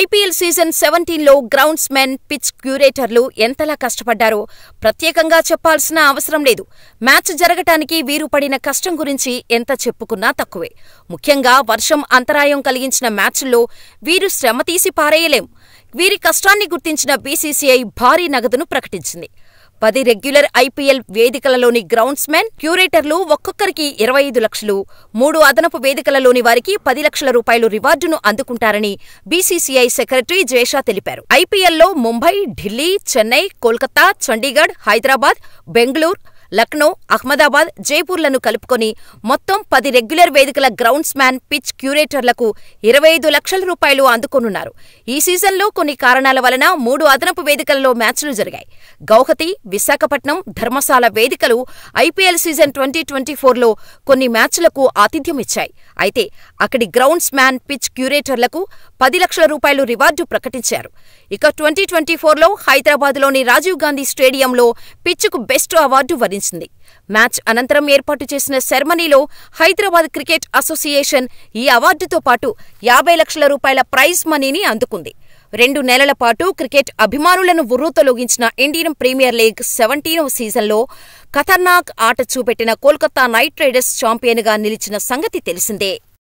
IPL season సెవెంటీన్లో groundsmen pitch క్యూరేటర్లు ఎంతలా కష్టపడ్డారో ప్రత్యేకంగా చెప్పాల్సిన అవసరం లేదు మ్యాచ్ జరగటానికి వీరు పడిన కష్టం గురించి ఎంత చెప్పుకున్నా తక్కువే ముఖ్యంగా వర్షం అంతరాయం కలిగించిన మ్యాచ్ల్లో వీరు శ్రమ తీసి పారేయలేం వీరి కష్టాన్ని గుర్తించిన బీసీసీఐ భారీ నగదును ప్రకటించింది పది రెగ్యులర్ ఐపీఎల్ వేదికలలోని గ్రౌండ్స్మెన్ క్యూరేటర్లు ఒక్కొక్కరికి ఇరవై ఐదు లక్షలు మూడు అదనపు వేదికలలోని వారికి పది లక్షల రూపాయలు రివార్డును అందుకుంటారని బీసీసీఐ సెక్రటరీ జయషా తెలిపారు ఐపీఎల్లో ముంబై ఢిల్లీ చెన్నై కోల్కతా చండీగఢ్ హైదరాబాద్ బెంగళూరు లక్నో అహ్మదాబాద్ జైపూర్లను కలుపుకొని మొత్తం పది రెగ్యులర్ వేదికల గ్రౌండ్స్ మ్యాన్ పిచ్ క్యూరేటర్లకు ఇరవై ఐదు లక్షల రూపాయలు అందుకోనున్నారు ఈ సీజన్లో కొన్ని కారణాల వలన మూడు అదనపు వేదికల్లో మ్యాచ్లు జరిగాయి గౌహతి విశాఖపట్నం ధర్మశాల వేదికలు ఐపీఎల్ సీజన్ ట్వంటీ ట్వంటీ ఫోర్లో కొన్ని మ్యాచ్లకు ఆతిథ్యం ఇచ్చాయి అయితే అక్కడి గ్రౌండ్స్ మ్యాన్ పిచ్ క్యూరేటర్లకు పది లక్షల రూపాయలు రివార్డు ప్రకటించారు ఇక ట్వంటీ ట్వంటీ ఫోర్లో హైదరాబాద్లోని రాజీవ్ గాంధీ స్టేడియంలో పిచ్కు బెస్ట్ అవార్డు వరి సాధించింది మ్యాచ్ అనంతరం ఏర్పాటు చేసిన సెరమనీలో హైదరాబాద్ క్రికెట్ అసోసియేషన్ ఈ అవార్డుతో పాటు యాభై లక్షల రూపాయల ప్రైజ్ మనీని అందుకుంది రెండు నెలల పాటు క్రికెట్ అభిమానులను ఉర్రూతొలగించిన ఇండియన్ ప్రీమియర్ లీగ్ సెవెంటీనవ సీజన్లో ఖతర్నాక్ ఆట చూపెట్టిన కోల్కతా నైట్ రైడర్స్ ఛాంపియన్గా నిలిచిన సంగతి తెలిసిందే